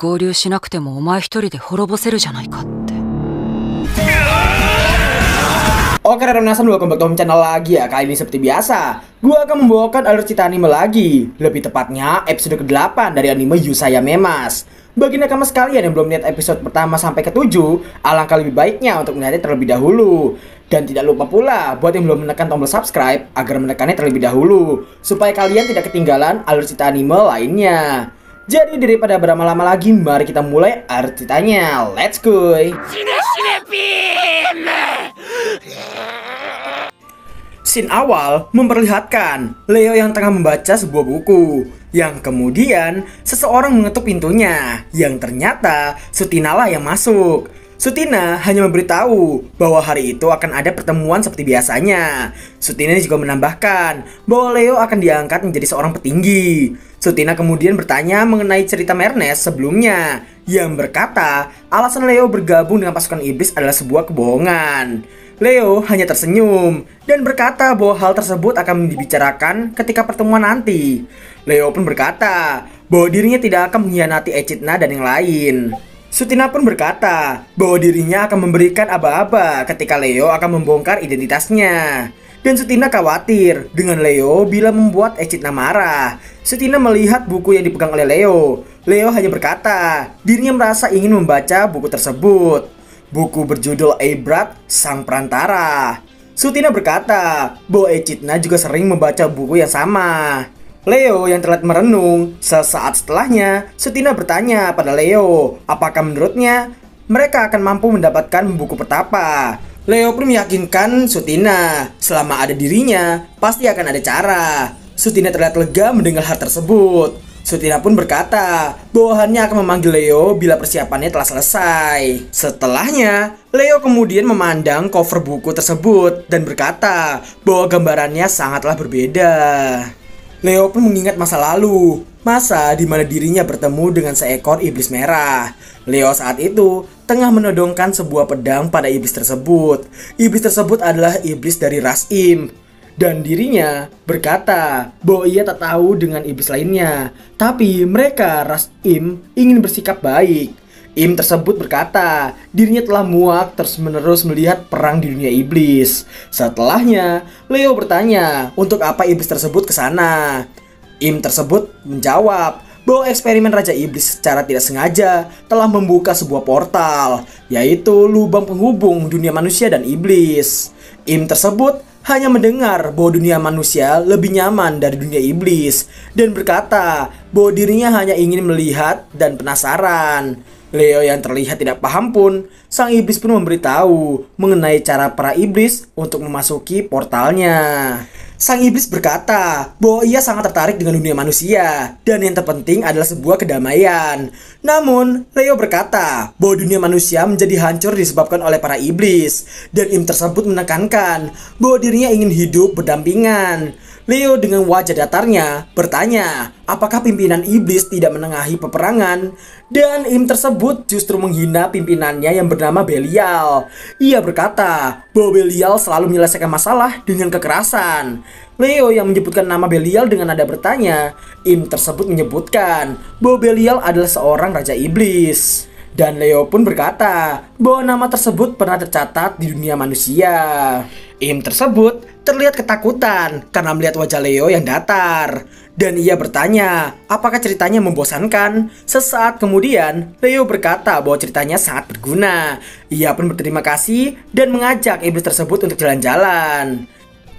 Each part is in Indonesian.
合流しなくてもお前一人で滅ぼせるじゃないかって。Oke okay, Renasan, welcome back to channel lagi ya Kali ini seperti biasa, gue akan membawakan alur cerita anime lagi Lebih tepatnya, episode ke-8 dari anime Yusaya Memas Bagi nakama sekalian yang belum lihat episode pertama sampai ke-7 Alangkah lebih baiknya untuk melihatnya terlebih dahulu Dan tidak lupa pula, buat yang belum menekan tombol subscribe Agar menekannya terlebih dahulu Supaya kalian tidak ketinggalan alur cerita anime lainnya jadi daripada berlama-lama lagi, mari kita mulai artitanya. Let's go! Scene awal memperlihatkan Leo yang tengah membaca sebuah buku yang kemudian seseorang mengetuk pintunya yang ternyata Sutinala yang masuk Sutina hanya memberitahu bahwa hari itu akan ada pertemuan seperti biasanya. Sutina juga menambahkan bahwa Leo akan diangkat menjadi seorang petinggi. Sutina kemudian bertanya mengenai cerita Mernes sebelumnya yang berkata alasan Leo bergabung dengan pasukan iblis adalah sebuah kebohongan. Leo hanya tersenyum dan berkata bahwa hal tersebut akan dibicarakan ketika pertemuan nanti. Leo pun berkata bahwa dirinya tidak akan mengkhianati Echidna dan yang lain. Sutina pun berkata bahwa dirinya akan memberikan aba-aba ketika Leo akan membongkar identitasnya. Dan Sutina khawatir dengan Leo bila membuat Echidna marah. Sutina melihat buku yang dipegang oleh Leo. Leo hanya berkata, dirinya merasa ingin membaca buku tersebut. Buku berjudul Ebrat, Sang Perantara. Sutina berkata bahwa Echidna juga sering membaca buku yang sama. Leo yang terlihat merenung. Sesaat setelahnya, Sutina bertanya pada Leo, apakah menurutnya mereka akan mampu mendapatkan buku pertapa? Leo pun meyakinkan Sutina, selama ada dirinya, pasti akan ada cara. Sutina terlihat lega mendengar hal tersebut. Sutina pun berkata bahwa hanya akan memanggil Leo bila persiapannya telah selesai. Setelahnya, Leo kemudian memandang cover buku tersebut dan berkata bahwa gambarannya sangatlah berbeda. Leo pun mengingat masa lalu, masa di mana dirinya bertemu dengan seekor iblis merah. Leo saat itu tengah menodongkan sebuah pedang pada iblis tersebut. Iblis tersebut adalah iblis dari ras im, Dan dirinya berkata bahwa ia tak tahu dengan iblis lainnya. Tapi mereka ras Im ingin bersikap baik. Im tersebut berkata, dirinya telah muak terus-menerus melihat perang di dunia iblis. Setelahnya, Leo bertanya, untuk apa iblis tersebut ke sana? Im tersebut menjawab, bahwa eksperimen Raja Iblis secara tidak sengaja telah membuka sebuah portal, yaitu lubang penghubung dunia manusia dan iblis. Im tersebut hanya mendengar bahwa dunia manusia lebih nyaman dari dunia iblis dan berkata bahwa dirinya hanya ingin melihat dan penasaran. Leo yang terlihat tidak paham pun, sang iblis pun memberitahu mengenai cara para iblis untuk memasuki portalnya. Sang iblis berkata bahwa ia sangat tertarik dengan dunia manusia dan yang terpenting adalah sebuah kedamaian. Namun, Leo berkata bahwa dunia manusia menjadi hancur disebabkan oleh para iblis dan Im tersebut menekankan bahwa dirinya ingin hidup berdampingan. Leo dengan wajah datarnya bertanya apakah pimpinan iblis tidak menengahi peperangan dan Im tersebut justru menghina pimpinannya yang bernama Belial. Ia berkata bahwa Belial selalu menyelesaikan masalah dengan kekerasan. Leo yang menyebutkan nama Belial dengan nada bertanya, Im tersebut menyebutkan bahwa Belial adalah seorang raja iblis. Dan Leo pun berkata bahwa nama tersebut pernah tercatat di dunia manusia. Im tersebut terlihat ketakutan karena melihat wajah Leo yang datar. Dan ia bertanya, apakah ceritanya membosankan? Sesaat kemudian, Leo berkata bahwa ceritanya sangat berguna. Ia pun berterima kasih dan mengajak iblis tersebut untuk jalan-jalan.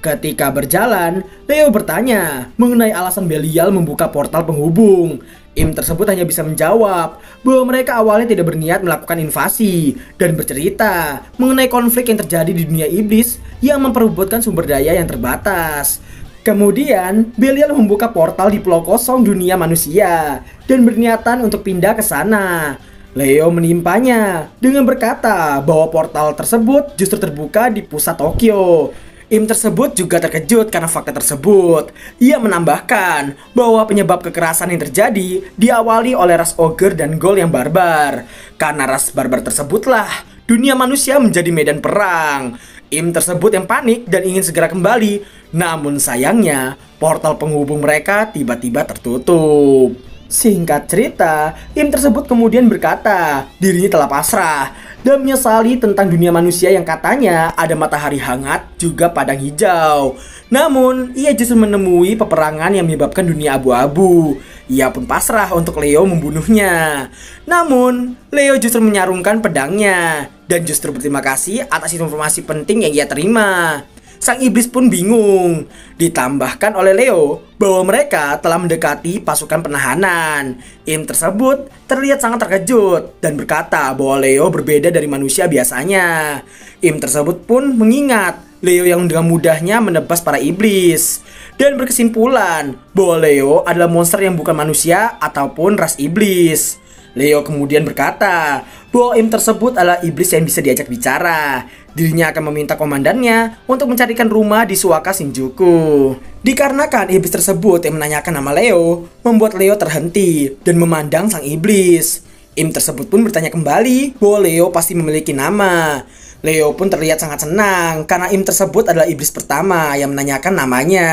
Ketika berjalan, Leo bertanya mengenai alasan Belial membuka portal penghubung. Im tersebut hanya bisa menjawab bahwa mereka awalnya tidak berniat melakukan invasi dan bercerita mengenai konflik yang terjadi di dunia iblis yang memperbutkan sumber daya yang terbatas. Kemudian, Belial membuka portal di pulau kosong dunia manusia dan berniatan untuk pindah ke sana. Leo menimpanya dengan berkata bahwa portal tersebut justru terbuka di pusat Tokyo Im tersebut juga terkejut karena fakta tersebut. Ia menambahkan bahwa penyebab kekerasan yang terjadi diawali oleh ras ogre dan gol yang barbar. Karena ras barbar tersebutlah dunia manusia menjadi medan perang. Im tersebut yang panik dan ingin segera kembali, namun sayangnya portal penghubung mereka tiba-tiba tertutup. Singkat cerita, Im tersebut kemudian berkata, dirinya telah pasrah dan menyesali tentang dunia manusia yang katanya ada matahari hangat juga padang hijau. Namun, ia justru menemui peperangan yang menyebabkan dunia abu-abu. Ia pun pasrah untuk Leo membunuhnya. Namun, Leo justru menyarungkan pedangnya dan justru berterima kasih atas informasi penting yang ia terima sang iblis pun bingung. Ditambahkan oleh Leo bahwa mereka telah mendekati pasukan penahanan. Im tersebut terlihat sangat terkejut dan berkata bahwa Leo berbeda dari manusia biasanya. Im tersebut pun mengingat Leo yang dengan mudahnya menebas para iblis dan berkesimpulan bahwa Leo adalah monster yang bukan manusia ataupun ras iblis. Leo kemudian berkata Dua tersebut adalah iblis yang bisa diajak bicara. Dirinya akan meminta komandannya untuk mencarikan rumah di Suaka Shinjuku. Dikarenakan iblis tersebut yang menanyakan nama Leo, membuat Leo terhenti dan memandang sang iblis. Im tersebut pun bertanya kembali bahwa Leo pasti memiliki nama. Leo pun terlihat sangat senang karena Im tersebut adalah iblis pertama yang menanyakan namanya.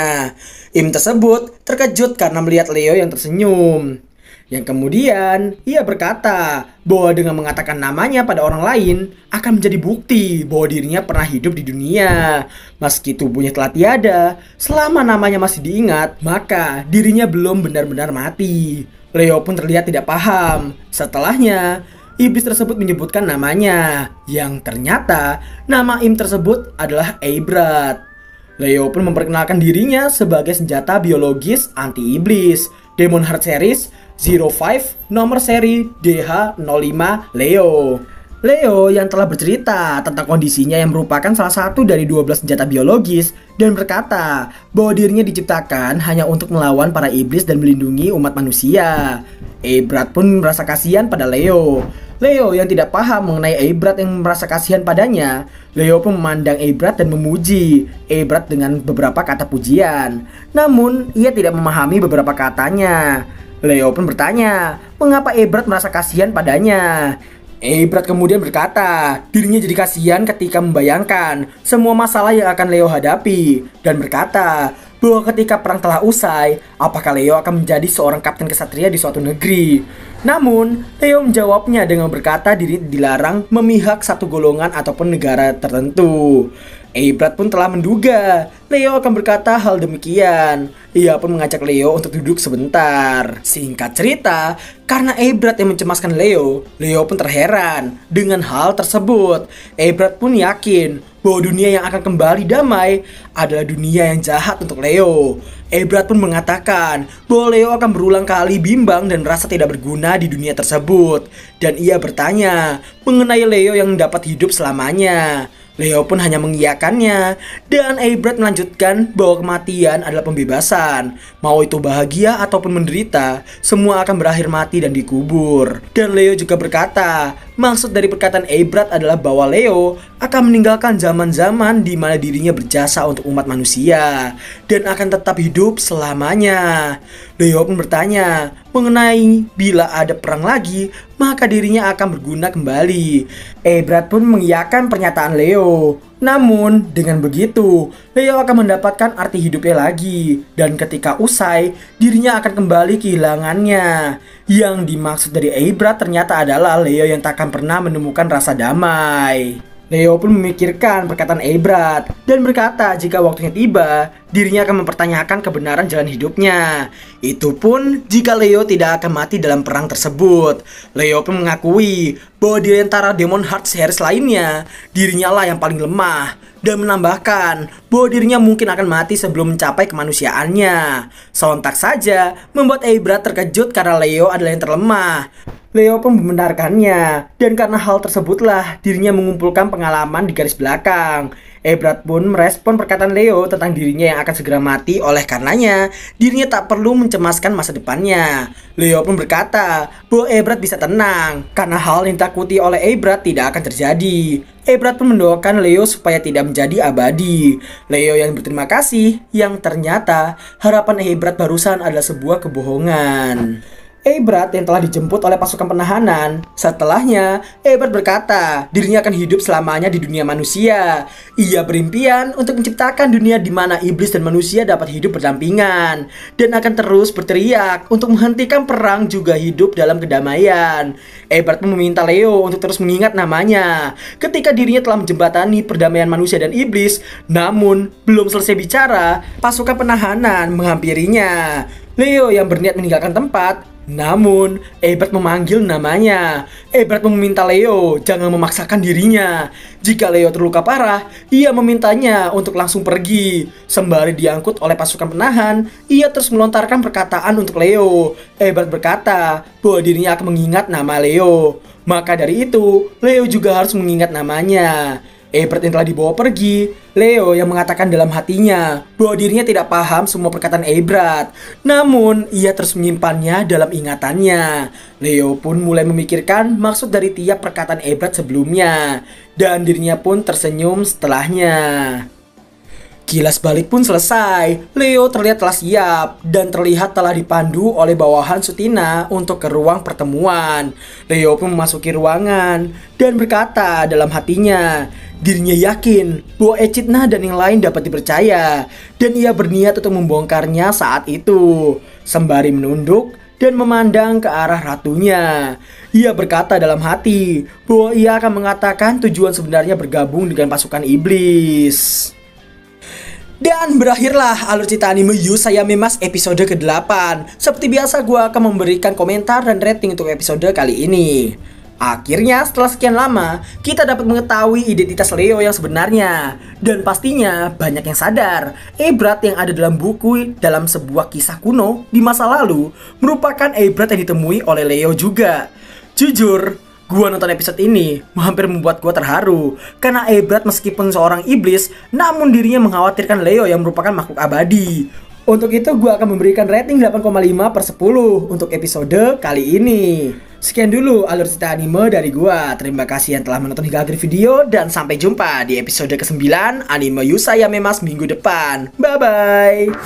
Im tersebut terkejut karena melihat Leo yang tersenyum yang kemudian ia berkata bahwa dengan mengatakan namanya pada orang lain akan menjadi bukti bahwa dirinya pernah hidup di dunia. Meski tubuhnya telah tiada, selama namanya masih diingat, maka dirinya belum benar-benar mati. Leo pun terlihat tidak paham. Setelahnya, iblis tersebut menyebutkan namanya, yang ternyata nama im tersebut adalah Eibrat. Leo pun memperkenalkan dirinya sebagai senjata biologis anti-iblis, Demon Heart series nomor seri DH05 Leo. Leo yang telah bercerita tentang kondisinya yang merupakan salah satu dari 12 senjata biologis dan berkata bahwa dirinya diciptakan hanya untuk melawan para iblis dan melindungi umat manusia. Ebrat pun merasa kasihan pada Leo. Leo yang tidak paham mengenai Ebrat yang merasa kasihan padanya. Leo pun memandang Ebrat dan memuji Ebrat dengan beberapa kata pujian. Namun, ia tidak memahami beberapa katanya. Leo pun bertanya, mengapa Ebert merasa kasihan padanya? Ebert kemudian berkata, dirinya jadi kasihan ketika membayangkan semua masalah yang akan Leo hadapi dan berkata bahwa ketika perang telah usai, apakah Leo akan menjadi seorang kapten kesatria di suatu negeri? Namun, Leo menjawabnya dengan berkata diri dilarang memihak satu golongan ataupun negara tertentu. Eibrat pun telah menduga Leo akan berkata hal demikian. Ia pun mengajak Leo untuk duduk sebentar. Singkat cerita, karena Eibrat yang mencemaskan Leo, Leo pun terheran dengan hal tersebut. Eibrat pun yakin bahwa dunia yang akan kembali damai adalah dunia yang jahat untuk Leo. Ebrat pun mengatakan bahwa Leo akan berulang kali bimbang dan merasa tidak berguna di dunia tersebut. Dan ia bertanya mengenai Leo yang dapat hidup selamanya. Leo pun hanya mengiyakannya, dan Eybred melanjutkan bahwa kematian adalah pembebasan. Mau itu bahagia ataupun menderita, semua akan berakhir mati dan dikubur. Dan Leo juga berkata Maksud dari perkataan Ebrat adalah bahwa Leo akan meninggalkan zaman-zaman di mana dirinya berjasa untuk umat manusia dan akan tetap hidup selamanya. Leo pun bertanya mengenai bila ada perang lagi, maka dirinya akan berguna kembali. Ebrat pun mengiyakan pernyataan Leo namun, dengan begitu, Leo akan mendapatkan arti hidupnya lagi, dan ketika usai, dirinya akan kembali kehilangannya. Yang dimaksud dari Eibra ternyata adalah Leo yang takkan pernah menemukan rasa damai. Leo pun memikirkan perkataan Ebrat dan berkata jika waktunya tiba, dirinya akan mempertanyakan kebenaran jalan hidupnya. Itu pun jika Leo tidak akan mati dalam perang tersebut. Leo pun mengakui bahwa di antara demon Hearts Harris lainnya, dirinya lah yang paling lemah dan menambahkan bahwa dirinya mungkin akan mati sebelum mencapai kemanusiaannya. Sontak saja membuat Eibra terkejut karena Leo adalah yang terlemah. Leo pun membenarkannya, dan karena hal tersebutlah dirinya mengumpulkan pengalaman di garis belakang. Ebrat pun merespon perkataan Leo tentang dirinya yang akan segera mati oleh karenanya dirinya tak perlu mencemaskan masa depannya. Leo pun berkata bahwa Ebrat bisa tenang karena hal yang takuti oleh Ebrat tidak akan terjadi. Ebrat pun mendoakan Leo supaya tidak menjadi abadi. Leo yang berterima kasih yang ternyata harapan Ebrat barusan adalah sebuah kebohongan. Ebert yang telah dijemput oleh pasukan penahanan. Setelahnya, Ebert berkata, dirinya akan hidup selamanya di dunia manusia. Ia berimpian untuk menciptakan dunia di mana iblis dan manusia dapat hidup berdampingan dan akan terus berteriak untuk menghentikan perang juga hidup dalam kedamaian. Ebert meminta Leo untuk terus mengingat namanya ketika dirinya telah menjembatani perdamaian manusia dan iblis. Namun, belum selesai bicara, pasukan penahanan menghampirinya. Leo yang berniat meninggalkan tempat namun, Ebert memanggil namanya. Ebert meminta Leo jangan memaksakan dirinya. Jika Leo terluka parah, ia memintanya untuk langsung pergi. Sembari diangkut oleh pasukan penahan, ia terus melontarkan perkataan untuk Leo. Ebert berkata bahwa dirinya akan mengingat nama Leo. Maka dari itu, Leo juga harus mengingat namanya. Ebert yang telah dibawa pergi, Leo yang mengatakan dalam hatinya bahwa dirinya tidak paham semua perkataan Ebert. Namun, ia terus menyimpannya dalam ingatannya. Leo pun mulai memikirkan maksud dari tiap perkataan Ebert sebelumnya, dan dirinya pun tersenyum setelahnya. Kilas balik pun selesai. Leo terlihat telah siap dan terlihat telah dipandu oleh bawahan Sutina untuk ke ruang pertemuan. Leo pun memasuki ruangan dan berkata dalam hatinya, Dirinya yakin bahwa Echidna dan yang lain dapat dipercaya dan ia berniat untuk membongkarnya saat itu. Sembari menunduk dan memandang ke arah ratunya. Ia berkata dalam hati bahwa ia akan mengatakan tujuan sebenarnya bergabung dengan pasukan iblis. Dan berakhirlah alur cerita anime Yu saya Memas episode ke-8. Seperti biasa gue akan memberikan komentar dan rating untuk episode kali ini. Akhirnya setelah sekian lama, kita dapat mengetahui identitas Leo yang sebenarnya. Dan pastinya banyak yang sadar, Ebrat yang ada dalam buku dalam sebuah kisah kuno di masa lalu merupakan Ebrat yang ditemui oleh Leo juga. Jujur, Gua nonton episode ini hampir membuat gua terharu karena Ebrat meskipun seorang iblis namun dirinya mengkhawatirkan Leo yang merupakan makhluk abadi. Untuk itu gue akan memberikan rating 8,5 per 10 untuk episode kali ini. Sekian dulu alur cerita anime dari gue. Terima kasih yang telah menonton hingga akhir video dan sampai jumpa di episode ke-9 anime Yusaya Memas minggu depan. Bye-bye.